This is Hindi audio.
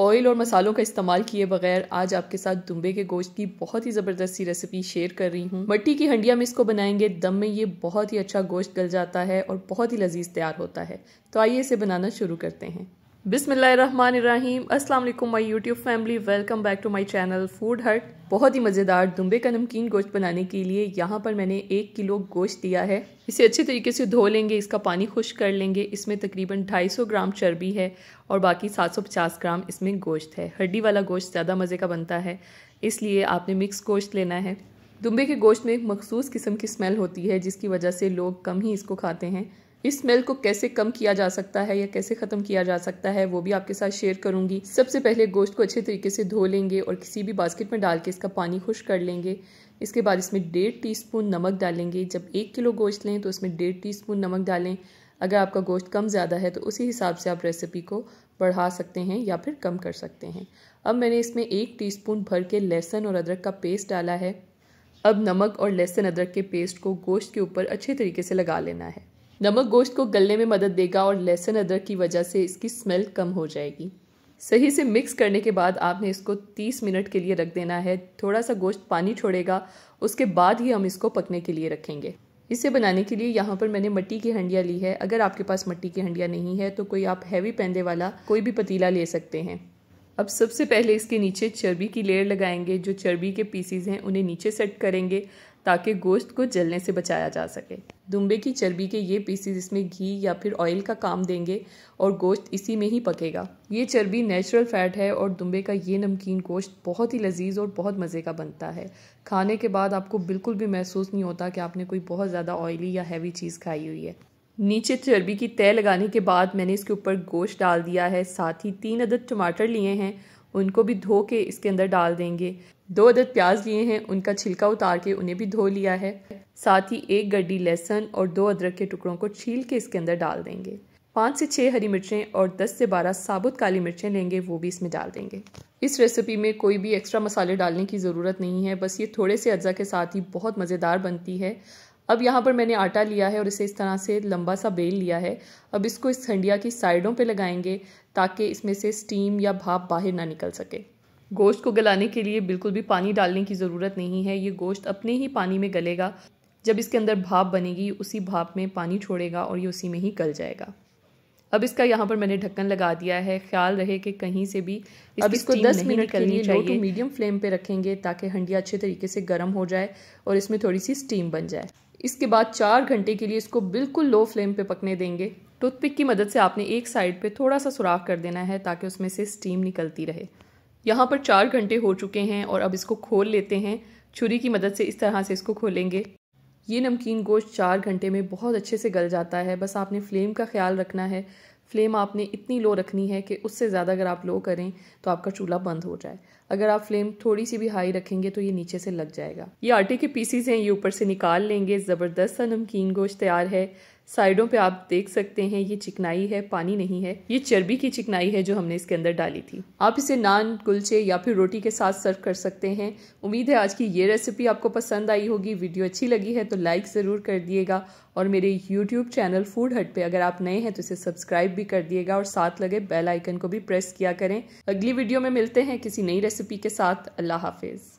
ऑयल और मसालों का इस्तेमाल किए बगैर आज आपके साथ दुम्बे के गोश्त की बहुत ही ज़बरदस्त सी रेसिपी शेयर कर रही हूँ मट्टी की हंडिया में इसको बनाएंगे दम में ये बहुत ही अच्छा गोश्त गल जाता है और बहुत ही लजीज तैयार होता है तो आइए इसे बनाना शुरू करते हैं बिसमीम असल my YouTube family welcome back to my channel food hut बहुत ही मज़ेदार दुम्बे का नमकीन गोश्त बनाने के लिए यहाँ पर मैंने एक किलो गोश्त दिया है इसे अच्छे तरीके से धो लेंगे इसका पानी खुश कर लेंगे इसमें तकरीबन 250 ग्राम चर्बी है और बाकी 750 ग्राम इसमें गोश्त है हड्डी वाला गोश्त ज़्यादा मज़े का बनता है इसलिए आपने मिक्स गोश्त लेना है दुम्बे के गोश्त में एक मखसूस किस्म की स्मेल होती है जिसकी वजह से लोग कम ही इसको खाते हैं इस स्मेल को कैसे कम किया जा सकता है या कैसे ख़त्म किया जा सकता है वो भी आपके साथ शेयर करूंगी सबसे पहले गोश्त को अच्छे तरीके से धो लेंगे और किसी भी बास्केट में डाल के इसका पानी खुश कर लेंगे इसके बाद इसमें डेढ़ स्पून नमक डालेंगे जब एक किलो गोश्त लें तो इसमें डेढ़ स्पून नमक डालें अगर आपका गोश्त कम ज़्यादा है तो उसी हिसाब से आप रेसिपी को बढ़ा सकते हैं या फिर कम कर सकते हैं अब मैंने इसमें एक टीस्पून भर के लहसुन और अदरक का पेस्ट डाला है अब नमक और लहसुन अदरक के पेस्ट को गोश्त के ऊपर अच्छे तरीके से लगा लेना है नमक गोश्त को गलने में मदद देगा और लहसुन अदरक की वजह से इसकी स्मेल कम हो जाएगी सही से मिक्स करने के बाद आपने इसको 30 मिनट के लिए रख देना है थोड़ा सा गोश्त पानी छोड़ेगा उसके बाद ही हम इसको पकने के लिए रखेंगे इसे बनाने के लिए यहाँ पर मैंने मट्टी की हंडिया ली है अगर आपके पास मट्टी की हंडिया नहीं है तो कोई आप हैवी पैंदे वाला कोई भी पतीला ले सकते हैं अब सबसे पहले इसके नीचे चर्बी की लेयर लगाएंगे जो चर्बी के पीसीज हैं उन्हें नीचे सेट करेंगे ताकि गोश्त को जलने से बचाया जा सके दुम्बे की चर्बी के ये पीसीज इसमें घी या फिर ऑयल का काम देंगे और गोश्त इसी में ही पकेगा ये चर्बी नेचुरल फ़ैट है और दुम्बे का ये नमकीन गोश्त बहुत ही लजीज और बहुत मज़े का बनता है खाने के बाद आपको बिल्कुल भी महसूस नहीं होता कि आपने कोई बहुत ज़्यादा ऑयली या हैवी चीज़ खाई हुई है नीचे चर्बी की तय लगाने के बाद मैंने इसके ऊपर गोश्त डाल दिया है साथ ही तीन अदद टमाटर लिए हैं उनको भी धो के इसके अंदर डाल देंगे दो अदद प्याज लिए हैं उनका छिलका उतार के उन्हें भी धो लिया है साथ ही एक गड्डी लहसुन और दो अदरक के टुकड़ों को छील के इसके अंदर डाल देंगे पाँच से छः हरी मिर्चें और दस से बारह साबुत काली मिर्चें लेंगे वो भी इसमें डाल देंगे इस रेसिपी में कोई भी एक्स्ट्रा मसाले डालने की ज़रूरत नहीं है बस ये थोड़े से अज्जा के साथ ही बहुत मज़ेदार बनती है अब यहाँ पर मैंने आटा लिया है और इसे इस तरह से लंबा सा बेल लिया है अब इसको इस हंडिया की साइडों पर लगाएंगे ताकि इसमें से स्टीम या भाप बाहर ना निकल सके गोश्त को गलाने के लिए बिल्कुल भी पानी डालने की ज़रूरत नहीं है ये गोश्त अपने ही पानी में गलेगा जब इसके अंदर भाप बनेगी उसी भाप में पानी छोड़ेगा और ये उसी में ही गल जाएगा अब इसका यहाँ पर मैंने ढक्कन लगा दिया है ख्याल रहे कि कहीं से भी इस अब इसको 10 मिनट के लिए चाहिए टू मीडियम फ्लेम पे रखेंगे ताकि हंडिया अच्छे तरीके से गर्म हो जाए और इसमें थोड़ी सी स्टीम बन जाए इसके बाद चार घंटे के लिए इसको बिल्कुल लो फ्लेम पे पकने देंगे टूथपिक की मदद से आपने एक साइड पर थोड़ा सा सुराख कर देना है ताकि उसमें से स्टीम निकलती रहे यहाँ पर चार घंटे हो चुके हैं और अब इसको खोल लेते हैं छुरी की मदद से इस तरह से इसको खोलेंगे ये नमकीन गोश्त चार घंटे में बहुत अच्छे से गल जाता है बस आपने फ्लेम का ख्याल रखना है फ्लेम आपने इतनी लो रखनी है कि उससे ज़्यादा अगर आप लो करें तो आपका चूल्हा बंद हो जाए अगर आप फ्लेम थोड़ी सी भी हाई रखेंगे तो ये नीचे से लग जाएगा ये आटे के पीसीज हैं ये ऊपर से निकाल लेंगे ज़बरदस्त सा नमकीन गोश्त तैयार है साइडों पे आप देख सकते हैं ये चिकनाई है पानी नहीं है ये चर्बी की चिकनाई है जो हमने इसके अंदर डाली थी आप इसे नान कुलचे या फिर रोटी के साथ सर्व कर सकते हैं उम्मीद है आज की ये रेसिपी आपको पसंद आई होगी वीडियो अच्छी लगी है तो लाइक ज़रूर कर दिएगा और मेरे यूट्यूब चैनल फूड हट पे अगर आप नए हैं तो इसे सब्सक्राइब भी कर दिएगा और साथ लगे बेल आइकन को भी प्रेस किया करें अगली वीडियो में मिलते हैं किसी नई रेसिपी के साथ अल्लाह हाफिज़